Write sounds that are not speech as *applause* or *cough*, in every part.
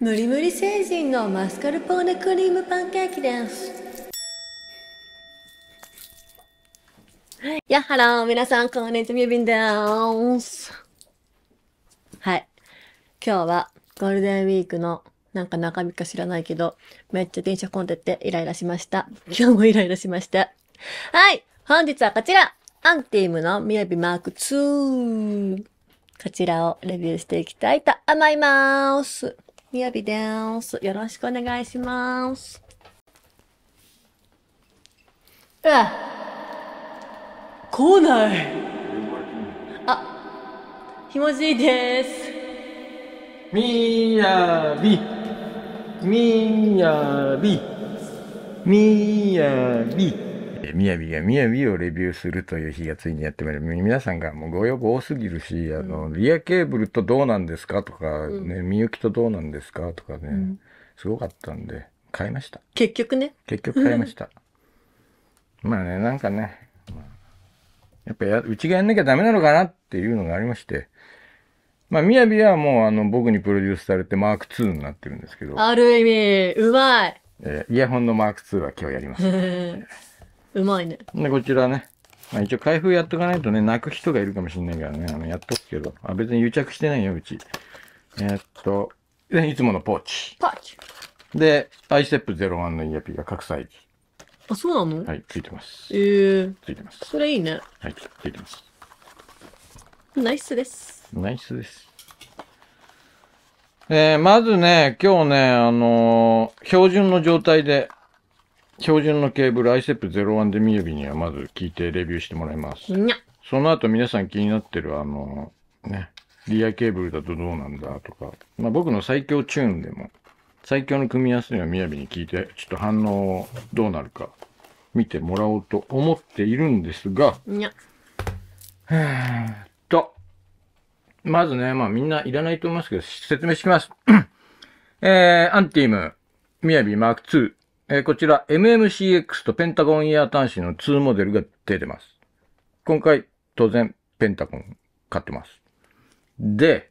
無理無理成人のマスカルポーネクリームパンケーキです。やっはらー、皆さん、こんにちは、みゆびんです。はい。今日は、ゴールデンウィークの、なんか中身か知らないけど、めっちゃ電車混んでてイライラしました。今日もイライラしました。はい。本日はこちら。アンティームのみやびマーク2。こちらをレビューしていきたいと思います。みやびです。よろしくお願いします。うわ来ないあ、ひもじいです。みやびみやびみやびみやびがみやびをレビューするという日がついにやってまいり皆さんがもうご要望多すぎるし、あの、リアケーブルとどうなんですかとか、ね、みゆきとどうなんですかとかね、すごかったんで、買いました。結局ね。結局買いました。*laughs* まあね、なんかね、やっぱや、うちがやんなきゃダメなのかなっていうのがありまして、まあ、みやびはもう、あの、僕にプロデュースされてマーク2になってるんですけど。ある意味、うまい。えー、イヤホンのマーク2は今日やります。*laughs* うまいね。で、こちらね。まあ一応開封やっとかないとね、泣く人がいるかもしんないからね、あの、やっとくけど。あ、別に癒着してないよ、うち。えー、っと、で、いつものポーチ。ポーチ。で、アイステップ01のイヤピーが拡散機。あ、そうなのはい、ついてます。ええー、ついてます。それいいね。はい、ついてます。ナイスです。ナイスです。えー、まずね、今日ね、あのー、標準の状態で標準のケーブル ICEP01 でみやびにはまず聞いてレビューしてもらいます。その後皆さん気になってるあの、ね、リアケーブルだとどうなんだとか、まあ、僕の最強チューンでも、最強の組み合わせにはみやびに聞いて、ちょっと反応どうなるか見てもらおうと思っているんですが、にゃえっと、まずね、まあみんないらないと思いますけど、説明します。えー、アンティーム、みやびマーク2。えー、こちら MMCX とペンタゴンヤー端子の2モデルが出てます。今回、当然、ペンタゴン買ってます。で、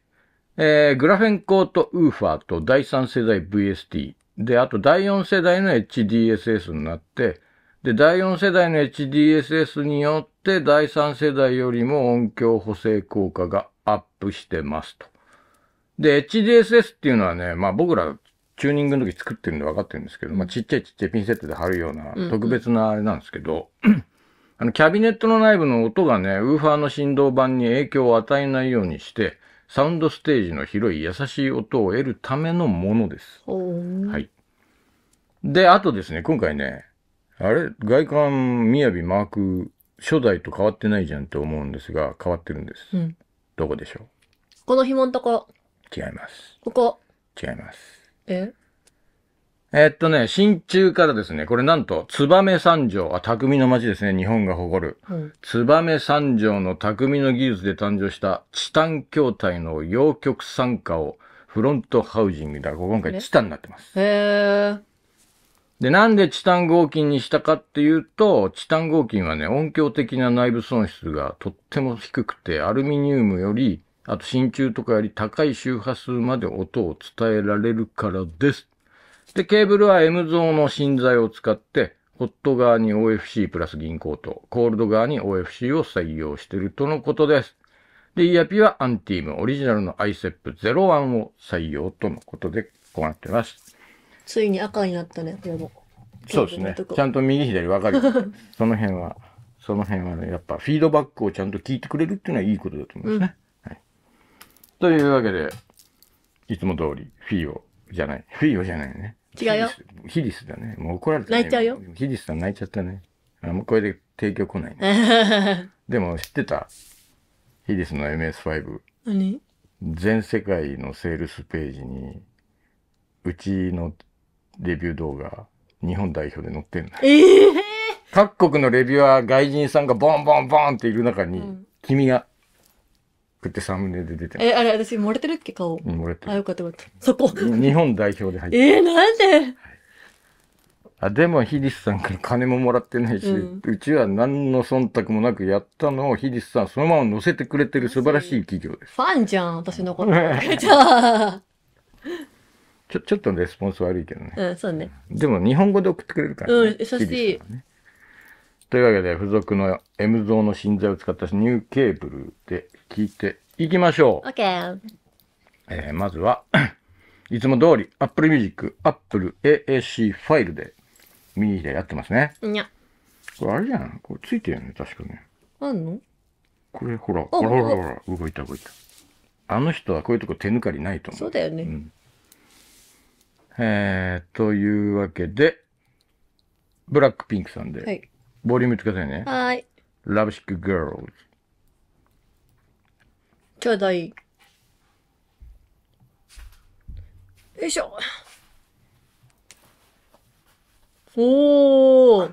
えー、グラフェンコートウーファーと第3世代 VST。で、あと第4世代の HDSS になって、で、第4世代の HDSS によって第3世代よりも音響補正効果がアップしてますと。で、HDSS っていうのはね、まあ僕らチューニングの時作ってるんで分かってるんですけど、まあ、ちっちゃいちっちゃいピンセットで貼るような特別なあれなんですけど、うんうん、あの、キャビネットの内部の音がね、ウーファーの振動板に影響を与えないようにして、サウンドステージの広い優しい音を得るためのものです。はい。で、あとですね、今回ね、あれ、外観、みやびマーク、初代と変わってないじゃんと思うんですが、変わってるんです。うん、どこでしょうこの紐のとこ。違います。ここ。違います。ええっとね、新中からですね、これなんと、燕三条、あ、匠の町ですね、日本が誇る。燕三条の匠の技術で誕生したチタン筐体の洋曲参加をフロントハウジングだ。今回チタンになってます。へー。で、なんでチタン合金にしたかっていうと、チタン合金はね、音響的な内部損失がとっても低くて、アルミニウムよりあと真鍮とかより高い周波数まで音を伝えられるからです。で、ケーブルは M 像の芯材を使って、ホット側に OFC プラス銀行と、コールド側に OFC を採用しているとのことです。で、イヤピはアンティーム、オリジナルの ICEP01 を採用とのことでこうなってます。ついに赤になったね、これも。そうですね。ちゃんと右左分かる。*laughs* その辺は、その辺はね、やっぱフィードバックをちゃんと聞いてくれるっていうのはいいことだと思いますね。うんというわけで、いつも通り、フィーオじゃない。フィーオじゃないね。違うよ。ヒリスだね。もう怒られた、ね、泣いちゃうよ。ヒリスさん泣いちゃったね。あ、もうこれで提供来ない、ね。*laughs* でも知ってたヒリスの MS5。何全世界のセールスページに、うちのレビュー動画、日本代表で載ってんだ。えー、各国のレビューは外人さんがボンボンボンっている中に、うん、君が作ってサムネで出てえ、あれ、私、漏れてるっけ、顔。漏れてあ、よかったよかった。そこ。日本代表で入ってる。えー、なんであ、でも、ヒディスさんから金ももらってないし、うんうちは何の忖度もなくやったのをヒディスさんそのまま載せてくれてる素晴らしい企業です。ファンじゃん、私のこと。*laughs* じゃあ。ちょ、ちょっとレスポンス悪いけどね。うん、そうね。でも、日本語で送ってくれるからね。うん優しいヒディスさんねというわけで、付属の M ゾーの芯材を使ったニューケーブルで聞いていきましょう。OK。えー、まずは *clears throat* いつも通り Apple Music、Apple AAC ファイルでミニでやってますね。にゃ。これあれじゃん。これついてるよね、確かね。あんのこれほら、ほらほらほら、動いた動いた。あの人はこういうとこ手抜かりないと思う。そうだよね。うん、えー、というわけで、ブラックピンクさんで、はい、ボリュームつけてね。はい。ラブシックガールズ。兄弟。よいしょ。おー。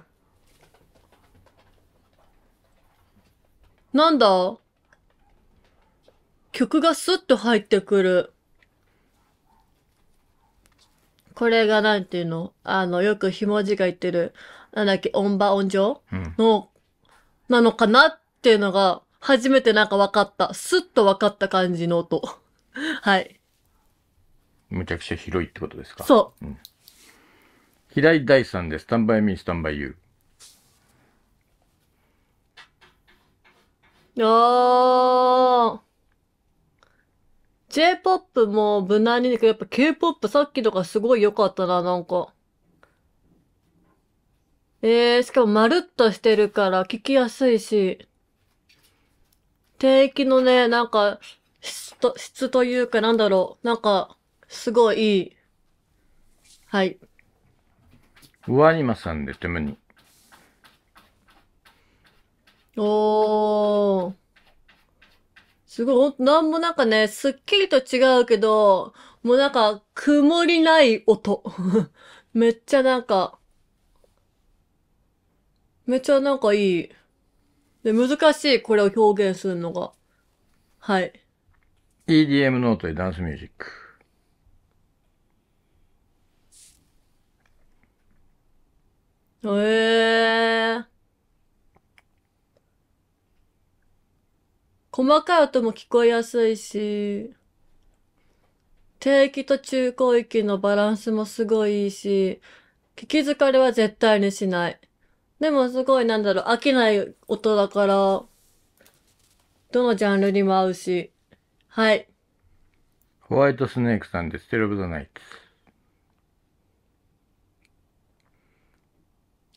なんだ曲がスッと入ってくる。これがなんていうのあの、よくひもじが言ってる、なんだっけ、音場音情、うん、の、なのかなっていうのが初めてなんか分かった。スッと分かった感じの音。*laughs* はい。むちゃくちゃ広いってことですかそう、うん。平井大さんでスタンバイミー、スタンバイユー。あー。J-POP も無難にやっぱ K-POP さっきとかすごい良かったな、なんか。えー、しかもまるっとしてるから聞きやすいし。低域のね、なんか、質と、質というかなんだろう。なんか、すごいいい。はい。ワニマさんでてむに。おー。すごい、なんもなんかね、すっきりと違うけど、もうなんか、曇りない音。*laughs* めっちゃなんか、めっちゃなんかいい。で、難しい、これを表現するのが。はい。EDM ノートでダンスミュージック。ええー。細かい音も聞こえやすいし、低域と中高域のバランスもすごいいいし、聞き疲れは絶対にしない。でもすごいなんだろう、飽きない音だから、どのジャンルにも合うし。はい。ホワイトスネークさんでステルブザナイ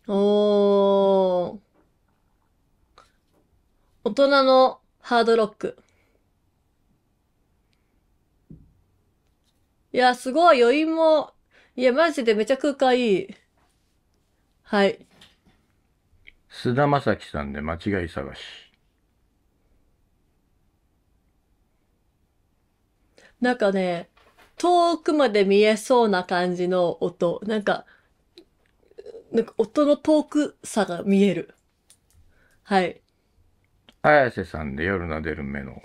ツ。おー。大人のハードロック。いや、すごい余韻も、いや、マジでめちゃ空間いい。はい。菅田将暉さんで間違い探し。なんかね、遠くまで見えそうな感じの音。なんか、なんか音の遠くさが見える。はい。綾瀬さんで夜なでる目の。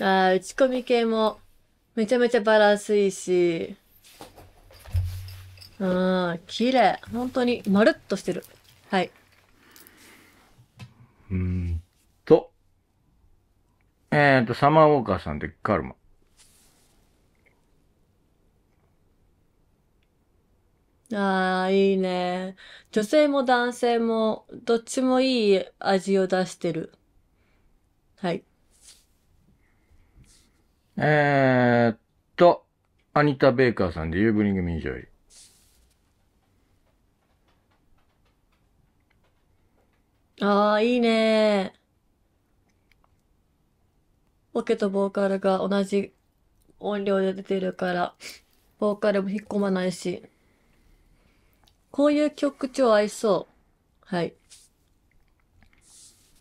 ああ、打ち込み系もめちゃめちゃバランスいいし、うん、綺麗。本当に、まるっとしてる。はい。うんと。えっ、ー、と、サマーウォーカーさんでカルマ。ああ、いいね。女性も男性も、どっちもいい味を出してる。はい。えー、っと、アニタ・ベイカーさんでユーブリング・ミンジョイ。ああ、いいね。オケとボーカルが同じ音量で出てるから、ボーカルも引っ込まないし。こういう曲調合いそう。はい。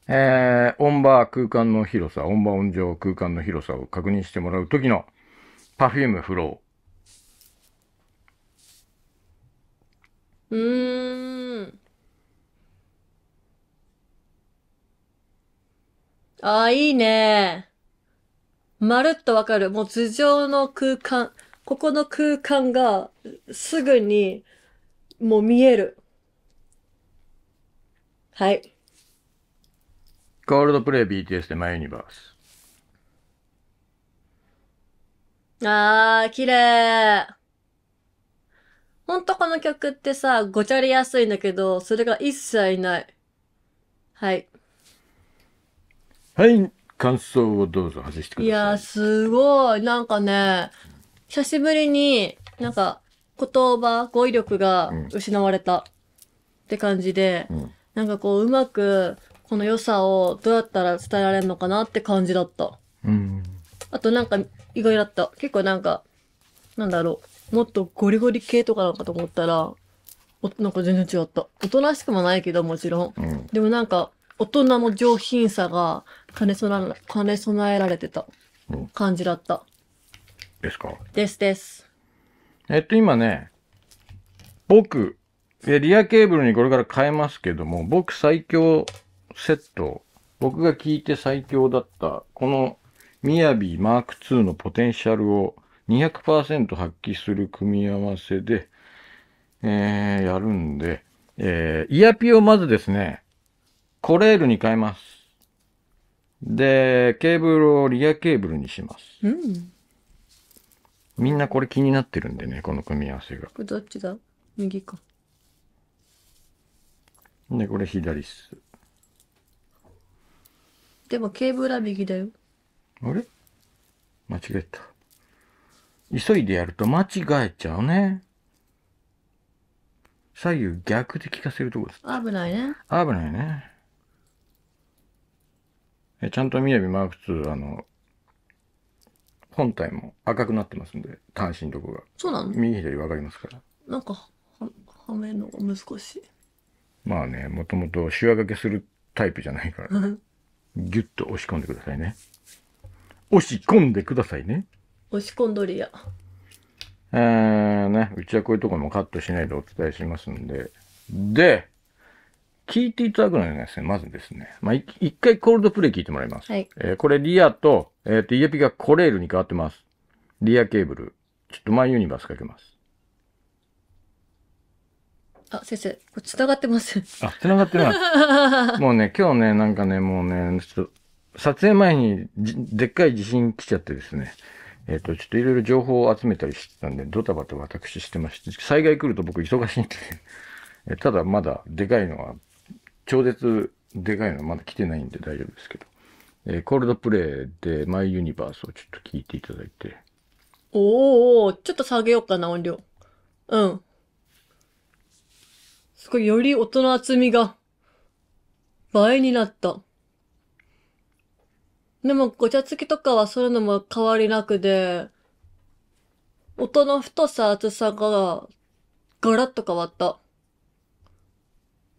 えー、音場空間の広さ、音場音上空間の広さを確認してもらうときの Perfume フロー。うーん。ああ、いいね。まるっとわかる。もう頭上の空間、ここの空間がすぐにもう見える。はい。コールドプレイ BTS でマイユニバース。ああ、綺麗。ほんとこの曲ってさ、ごちゃりやすいんだけど、それが一切ない。はい。はい感想をどうぞ外してくださいいやすごいなんかね久しぶりになんか言葉語彙力が失われたって感じで、うん、なんかこううまくこの良さをどうやったら伝えられるのかなって感じだった、うん、あとなんか意外だった結構なんかなんだろうもっとゴリゴリ系とかなんかと思ったらおなんか全然違った大人しくもないけどもちろん、うん、でもなんか大人の上品さが兼ね備え、兼ね備えられてた感じだった。ですかですです。えっと、今ね、僕、えリアケーブルにこれから変えますけども、僕最強セット、僕が聞いて最強だった、このみやびマーク2のポテンシャルを200%発揮する組み合わせで、えー、やるんで、えー、イヤピをまずですね、コレールに変えます。で、ケーブルをリアケーブルにします。うん。みんなこれ気になってるんでね、この組み合わせが。これどっちだ右か。で、これ左っす。でもケーブルは右だよ。あれ間違えた。急いでやると間違えちゃうね。左右逆で聞かせるとこです。危ないね。危ないね。えちゃんとみやびマーク2、あの、本体も赤くなってますんで、端子のとこが。そうなの右左分かりますから。なんかは、はめるのが難しい。まあね、もともとシワがけするタイプじゃないから、ギぎゅっと押し込んでくださいね。押し込んでくださいね。押し込んどりや。えーね、うちはこういうところもカットしないでお伝えしますんで。で、聞いていただくのはですね、まずですね、まあ、一回コールドプレイ聞いてもらいます。はい。えー、これリアと、えっ、ー、と、イエピがコレールに変わってます。リアケーブル。ちょっとマイユニバースかけます。あ、先生、これ繋がってます。あ、繋がってます。*laughs* もうね、今日ね、なんかね、もうね、ちょっと、撮影前にでっかい地震来ちゃってですね、えっ、ー、と、ちょっといろいろ情報を集めたりしてたんで、ドタバタ私してまして、災害来ると僕忙しいんで、ただまだでかいのは超絶でかいのまだ来てないんで大丈夫ですけど。えー、コールドプレイでマイユニバースをちょっと聞いていただいて。おおちょっと下げようかな、音量。うん。すごい、より音の厚みが倍になった。でも、ごちゃつきとかはそういうのも変わりなくで、音の太さ、厚さがガラッと変わった。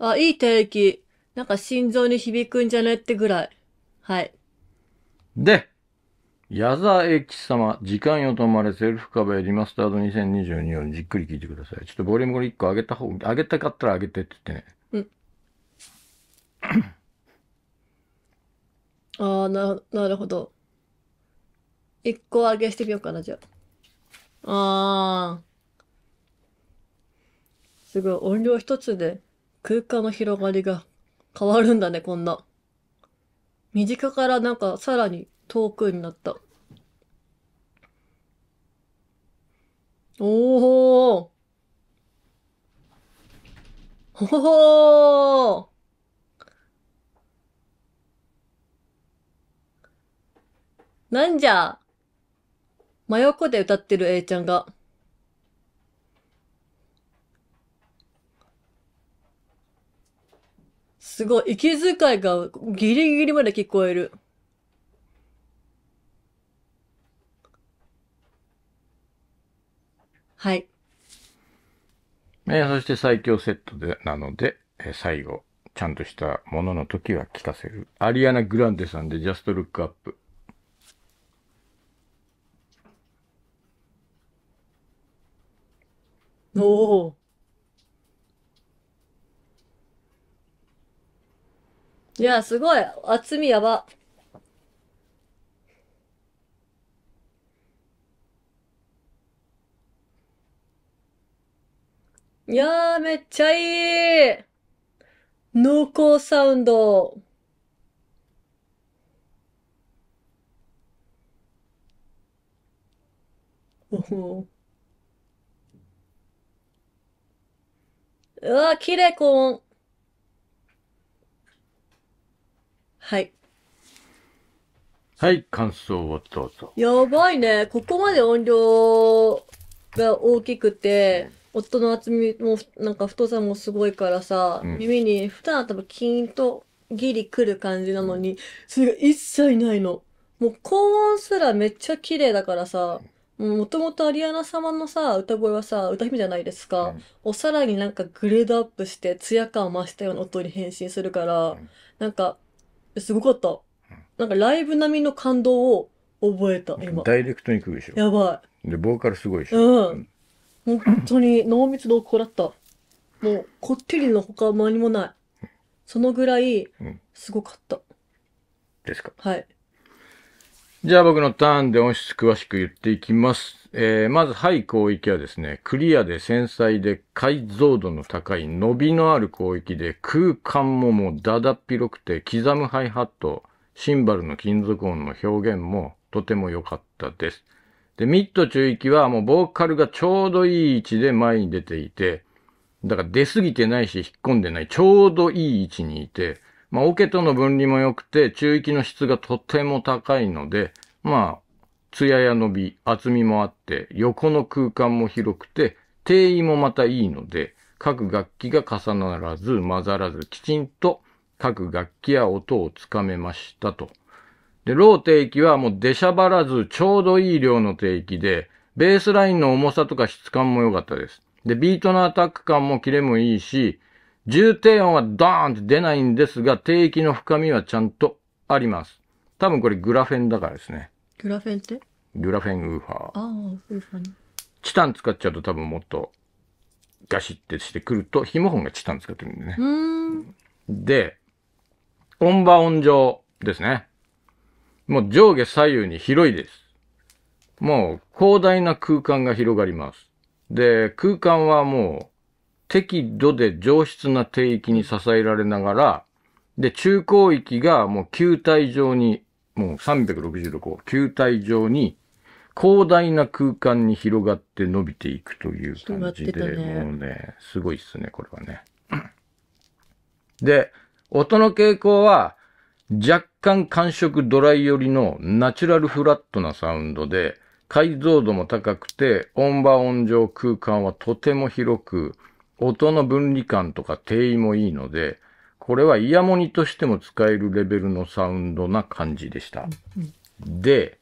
あ、いい定義。なんか心臓に響くんじゃねってぐらい。はい。で、矢沢永吉様、時間よ止まれ、セルフカバーリマスタード2022よりじっくり聞いてください。ちょっとボリュームこれ1個上げた方、上げたかったら上げてって言ってね。うん。ああ、な、なるほど。1個上げしてみようかな、じゃあ。ああ。すごい、音量一つで。空間の広がりが変わるんだね、こんな。身近からなんかさらに遠くになった。おーほほなんじゃ真横で歌ってる A ちゃんが。すごい。息遣いがギリギリまで聞こえる。はい。えー、そして最強セットで、なので、えー、最後、ちゃんとしたものの時は聞かせる。アリアナ・グランデさんでジャスト・ルック・アップ。おお。いや、すごい。厚みやば。いやー、めっちゃいい濃厚サウンド。うわ、綺麗、コーン。はい。はい、感想をどうぞ。やばいね。ここまで音量が大きくて、音の厚みも、なんか太さもすごいからさ、うん耳に普段は多分キーンとギリ来る感じなのに、それが一切ないの。もう高音すらめっちゃ綺麗だからさ、もともとアリアナ様のさ、歌声はさ、歌姫じゃないですか。うんおさらになんかグレードアップして、ツヤ感を増したような音に変身するから、うんなんか、すごかった。なんかライブ並みの感動を覚えた、今。ダイレクトに来るでしょ。やばい。で、ボーカルすごいしょ。うん。本当に濃密度こだった。もう、こってりのほか何もない。そのぐらい、すごかった。ですかはい。じゃあ僕のターンで音質詳しく言っていきます。えー、まず、イ広域はですね、クリアで繊細で解像度の高い伸びのある広域で空間ももうだだっ広くて刻むハイハット、シンバルの金属音の表現もとても良かったです。で、ミッド中域はもうボーカルがちょうどいい位置で前に出ていて、だから出すぎてないし引っ込んでない、ちょうどいい位置にいて、まあ、オ、ケとの分離も良くて、中域の質がとても高いので、まあ、艶や伸び、厚みもあって、横の空間も広くて、定位もまたいいので、各楽器が重ならず混ざらず、きちんと各楽器や音をつかめましたと。で、ロー定域はもう出しゃばらずちょうどいい量の定域で、ベースラインの重さとか質感も良かったです。で、ビートのアタック感もキレもいいし、重低音はドーンって出ないんですが、低域の深みはちゃんとあります。多分これグラフェンだからですね。グラフェンってグラフェンウーファー。ああ、ウーファーね。チタン使っちゃうと多分もっとガシってしてくると、ヒモホンがチタン使ってるんでね。で、音場音上ですね。もう上下左右に広いです。もう広大な空間が広がります。で、空間はもう、適度で上質な低域に支えられながら、で、中高域がもう球体上に、もう360度こう、球体上に、広大な空間に広がって伸びていくという感じで、ね、もうね、すごいっすね、これはね。*clears throat* で、音の傾向は、若干感触ドライ寄りのナチュラルフラットなサウンドで、解像度も高くて、音場音上空間はとても広く、音の分離感とか定位もいいので、これはイヤモニとしても使えるレベルのサウンドな感じでした。で、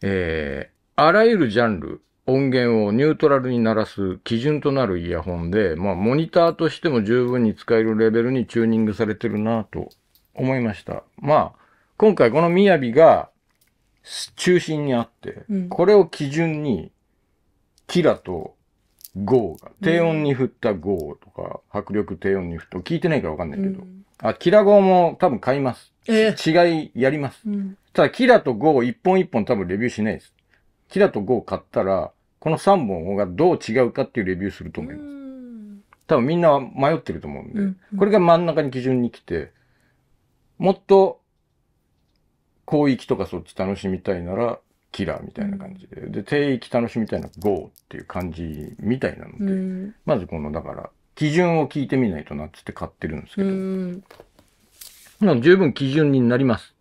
えー、あらゆるジャンル、音源をニュートラルに鳴らす基準となるイヤホンで、まあ、モニターとしても十分に使えるレベルにチューニングされてるなと思いました。まあ、今回このみやびが中心にあって、うん、これを基準に、キラとゴーが、低音に振ったゴーとか、迫力低音に振った、聞いてないからわかんないけど、うん、あ、キラゴーも多分買います。えー、違いやります。うん、ただ、キラとゴー一本一本多分レビューしないです。キラとゴー買ったら、この3本がどう違うかっていうレビューすると思います。多分みんな迷ってると思うんで、うんうん、これが真ん中に基準に来て、もっと、広域とかそっち楽しみたいなら、キラーみたいな感じで、うん、で、定域楽しみたいな、GO っていう感じみたいなので、うん、まずこの、だから、基準を聞いてみないとなっつって買ってるんですけど、うん、十分基準になります。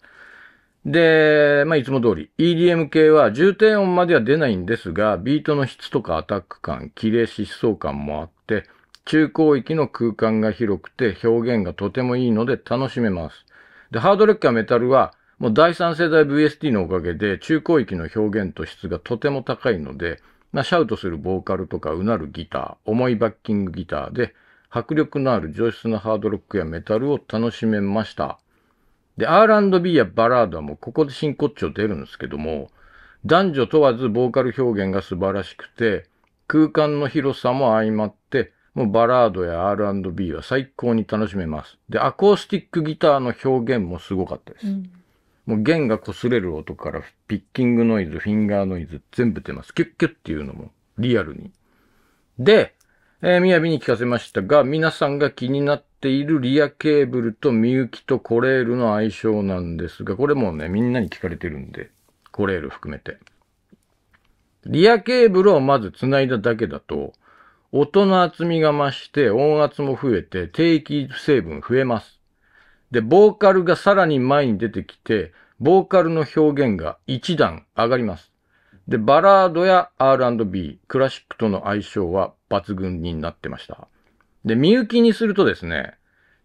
で、まあ、いつも通り。EDM 系は重低音までは出ないんですが、ビートの質とかアタック感、キレ、疾走感もあって、中高域の空間が広くて表現がとてもいいので楽しめます。で、ハードレッカーメタルはもう第三世代 VST のおかげで中高域の表現と質がとても高いので、まあ、シャウトするボーカルとかうなるギター、重いバッキングギターで迫力のある上質なハードロックやメタルを楽しめました。で、R&B やバラードはもうここで真骨頂出るんですけども、男女問わずボーカル表現が素晴らしくて、空間の広さも相まって、もうバラードや R&B は最高に楽しめます。で、アコースティックギターの表現もすごかったです。うんもう弦が擦れる音からピッキングノイズ、フィンガーノイズ、全部出ます。キュッキュッっていうのも、リアルに。で、えー、みやびに聞かせましたが、皆さんが気になっているリアケーブルとみゆきとコレールの相性なんですが、これもね、みんなに聞かれてるんで、コレール含めて。リアケーブルをまず繋いだだけだと、音の厚みが増して、音圧も増えて、低域成分増えます。で、ボーカルがさらに前に出てきて、ボーカルの表現が一段上がります。で、バラードや R&B、クラシックとの相性は抜群になってました。で、みゆきにするとですね、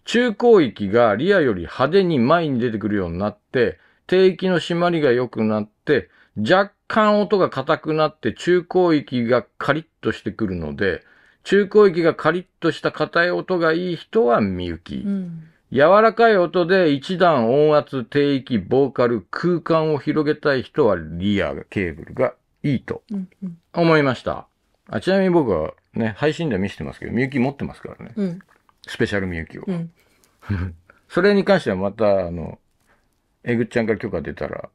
中高域がリアより派手に前に出てくるようになって、低域の締まりが良くなって、若干音が硬くなって中高域がカリッとしてくるので、中高域がカリッとした硬い音がいい人はみゆき。うん柔らかい音で一段音圧、低域、ボーカル、空間を広げたい人はリアケーブルがいいと思いました。あちなみに僕はね、配信では見せてますけど、みゆき持ってますからね。うん、スペシャルみゆきを。うん、*laughs* それに関してはまた、あの、えぐっちゃんから許可出たら、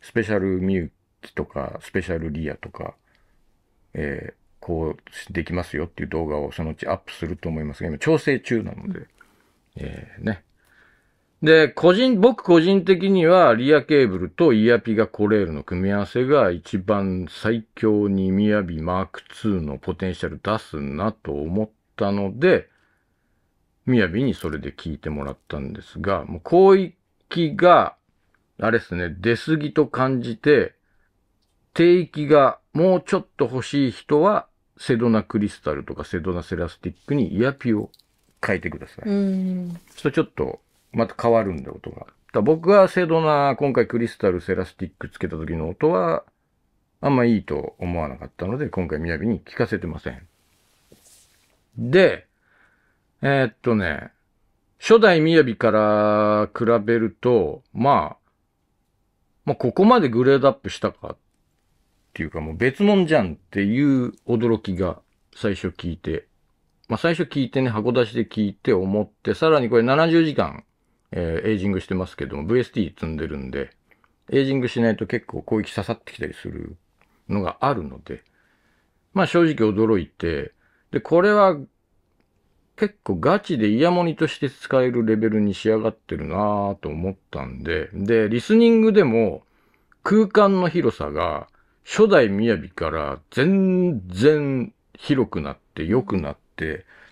スペシャルみゆきとか、スペシャルリアとか、えー、こうできますよっていう動画をそのうちアップすると思いますが、今調整中なので。うんえー、ね。で、個人、僕個人的にはリアケーブルとイヤピガコレールの組み合わせが一番最強に雅マーク2のポテンシャル出すなと思ったので、雅にそれで聞いてもらったんですが、もう広域が、あれですね、出過ぎと感じて、低域がもうちょっと欲しい人は、セドナクリスタルとかセドナセラスティックにイヤピを変えてください。ちょっと、また変わるんで、音が。だ僕がセドナ、今回クリスタル、セラスティックつけた時の音は、あんまいいと思わなかったので、今回みやびに聞かせてません。で、えー、っとね、初代みやびから比べると、まあ、まあ、ここまでグレードアップしたかっていうか、もう別物じゃんっていう驚きが最初聞いてまあ、最初聞いてね、箱出しで聞いて思って、さらにこれ70時間、えー、エイジングしてますけども、VST 積んでるんで、エイジングしないと結構攻撃刺さってきたりするのがあるので、まあ正直驚いて、で、これは結構ガチでイヤモニとして使えるレベルに仕上がってるなぁと思ったんで、で、リスニングでも空間の広さが初代雅から全然広くなって良くなっ、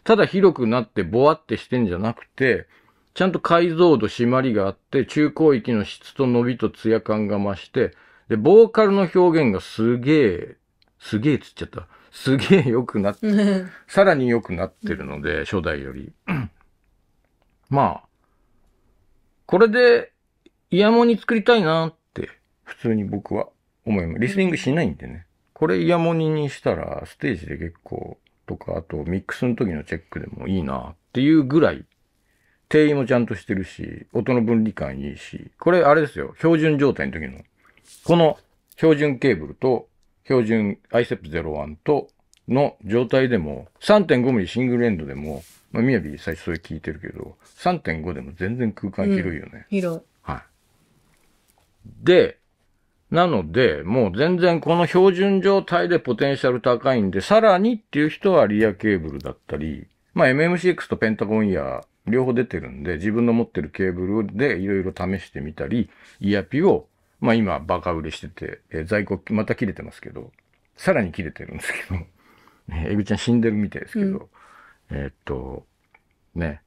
ただ広くなってぼわってしてんじゃなくて、ちゃんと解像度、締まりがあって、中高域の質と伸びとツヤ感が増して、で、ボーカルの表現がすげえ、すげえつっちゃった。すげえ良くなって、*laughs* さらに良くなってるので、初代より。*clears throat* まあ、これで、イヤモニ作りたいなって、普通に僕は思います。リスニングしないんでね。これイヤモニにしたら、ステージで結構、とか、あとミックスの時のチェックでもいいなっていうぐらい、定位もちゃんとしてるし、音の分離感いいし、これあれですよ、標準状態の時の、この標準ケーブルと、標準 ICEP01 との状態でも、3.5mm シングルエンドでも、まあ、みやび最初それ聞いてるけど、3.5でも全然空間広いよね。うん、広い。はい。で、なので、もう全然この標準状態でポテンシャル高いんで、さらにっていう人はリアケーブルだったり、まあ MMCX とペンタゴンイヤー両方出てるんで、自分の持ってるケーブルでいろいろ試してみたり、イヤピを、まあ今バカ売れしてて、えー、在庫また切れてますけど、さらに切れてるんですけど、え *laughs* ぐちゃん死んでるみたいですけど、うん、えっと、ね、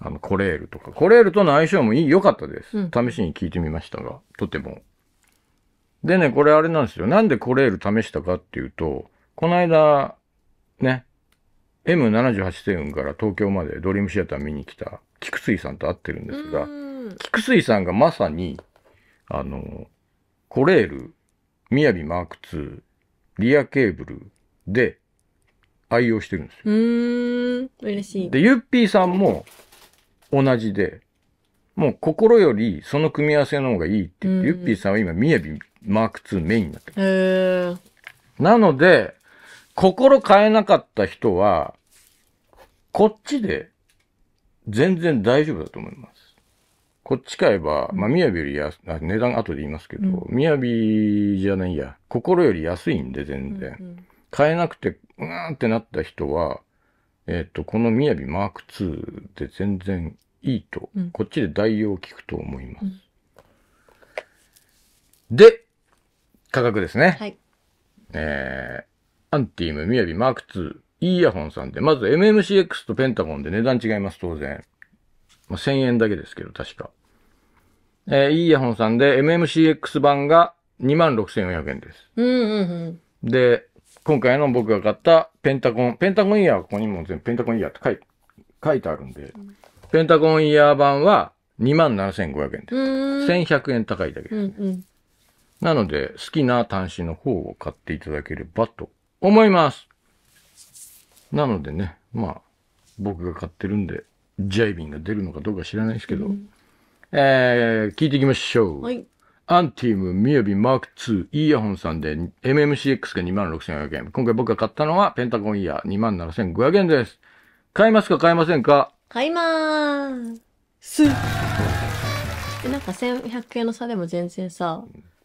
あの、コレールとか、コレールとの相性もいい、良かったです。うん、試しに聞いてみましたが、とてもでね、これあれなんですよ。なんでコレール試したかっていうと、この間、ね、M78 星雲から東京までドリームシアター見に来た菊水さんと会ってるんですが、菊水さんがまさに、あの、コレール、みやびマーク2、リアケーブルで愛用してるんですよ。うん、嬉しい。で、ゆっぴーさんも同じで、もう心よりその組み合わせの方がいいって言って、ゆっぴーさんは今みやびマーク2メインになってなので、心変えなかった人は、こっちで全然大丈夫だと思います。こっち買えば、まあ、みやびより安、あ値段後で言いますけど、みやびじゃないや、心より安いんで全然。うんうん、えなくて、うーんってなった人は、えっ、ー、と、このみやびマーク2で全然いいと、うん、こっちで代用聞くと思います。うん、で、価格ですね。はい。えー、アンティーム、みやび、マーク2、イヤホンさんで、まず MMCX とペンタゴンで値段違います、当然。まあ、1000円だけですけど、確か。えー、イヤホンさんで MMCX 版が26,400円です。うんうんうん。で、今回の僕が買ったペンタゴン、ペンタゴンイヤーはここにも全部ペンタゴンイヤーって書い書いてあるんで、ペンタゴンイヤー版は27,500円です。1100円高いだけです、ね、うんうんなので、好きな端子の方を買っていただければと思います。なのでね、まあ、僕が買ってるんで、ジャイビンが出るのかどうか知らないですけど、うん、えー、聞いていきましょう。はい、アンティーム、みやび、マーク2、イヤホンさんで、MMCX が2 6 5 0 0円。今回僕が買ったのは、ペンタゴンイヤー27,500円です。買いますか買いませんか買いまーす。なんか1100円の差でも全然さ、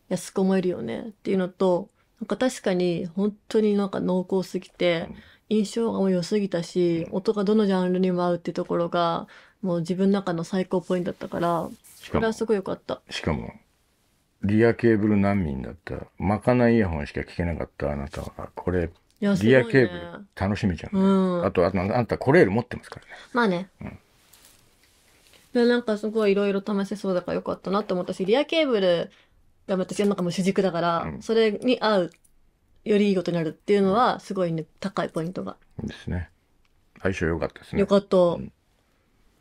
安く思えるよねっていうのと、なんか確かに本当になんか濃厚すぎて、印象が良すぎたし、音がどのジャンルにも合うっていうところが、もう自分の中の最高ポイントだったから、それはすごい良かった。しかも、リアケーブル難民だった、まかないイヤホンしか聞けなかったあなたは、これ、リアケーブル楽しみちゃん、うん、あとああんたコレール持ってますからねまあね、うん、なんかすごいいろいろ試せそうだからよかったなと思ったしリアケーブルや私はなんかも主軸だから、うんそれに合う、よりいいことになるっていうのは、すごいね、高いポイントが。ですね。相性良かったですね。良かった。うん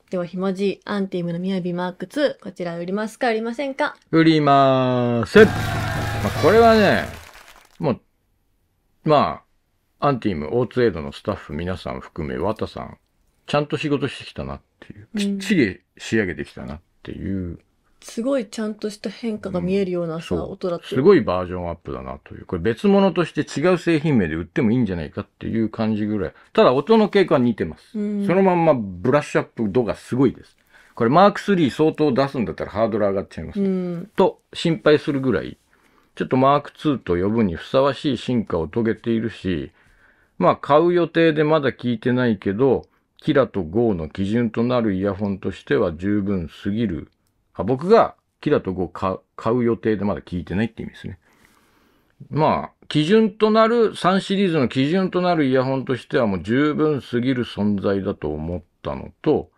では、ひもじ、アンティームのみやびマーク2、こちら売りますかありませんか売りまーす。まあ、これはね、もう、まあ、アンティーム、オーツエイドのスタッフ皆さん含め、綿さん、ちゃんと仕事してきたなっていう、きっちり仕上げてきたなっていうすごいちゃんとした変化が見えるようなさ、うん、音だっすごいバージョンアップだなという。これ別物として違う製品名で売ってもいいんじゃないかっていう感じぐらい。ただ音の傾向は似てます。そのまんまブラッシュアップ度がすごいです。これマーク3相当出すんだったらハードル上がっちゃいます。と心配するぐらい、ちょっとマーク2と呼ぶにふさわしい進化を遂げているし、まあ買う予定でまだ聞いてないけど、キラとゴーの基準となるイヤホンとしては十分すぎる僕がキラト5を買う買う予定でまだ聞いてないって意味ですね。まあ、基準となる、3シリーズの基準となるイヤホンとしてはもう十分すぎる存在だと思ったのと、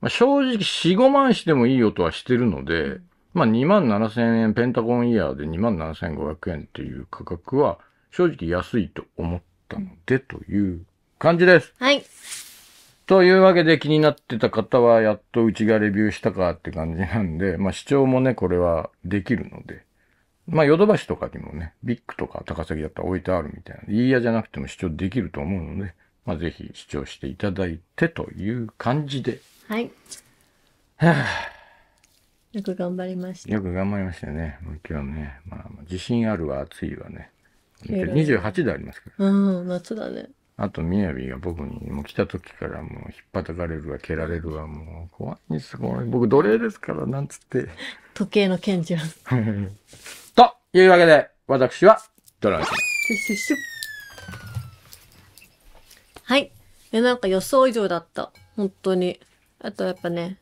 まあ、正直4、5万してもいい音はしてるので、まあ2万7千円、ペンタゴンイヤーで2万7千500円っていう価格は正直安いと思ったのでという感じです。はい。というわけで気になってた方はやっとうちがレビューしたかって感じなんで、まあ視聴もね、これはできるので。まあヨドバシとかにもね、ビッグとか高崎だったら置いてあるみたいな。いいやじゃなくても視聴できると思うので、まあぜひ視聴していただいてという感じで。はい。はあよく頑張りました。よく頑張りましたね。今日ね、まあ、自信あるは暑いわね。28度ありますから。うん、夏だね。あと、みやびが僕に、もう来た時からもう引ったかれるわ、蹴られるわ、もう怖いんです、怖い。僕奴隷ですから、なんつって。時計の剣じゃん。というわけで、私は、ドラゴン。はい。え、なんか予想以上だった。本当に。あとやっぱね、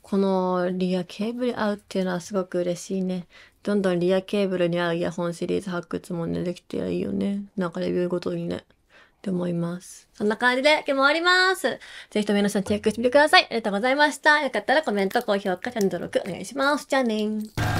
このリアケーブル合うっていうのはすごく嬉しいね。どんどんリアケーブルに合うイヤホンシリーズ発掘もね、できていいよね。なんかレビューごとにね。って思います。そんな感じで今日も終わります。ぜひとも皆さんチェックしてみてください。ありがとうございました。よかったらコメント、高評価、チャンネル登録お願いします。じゃあねー。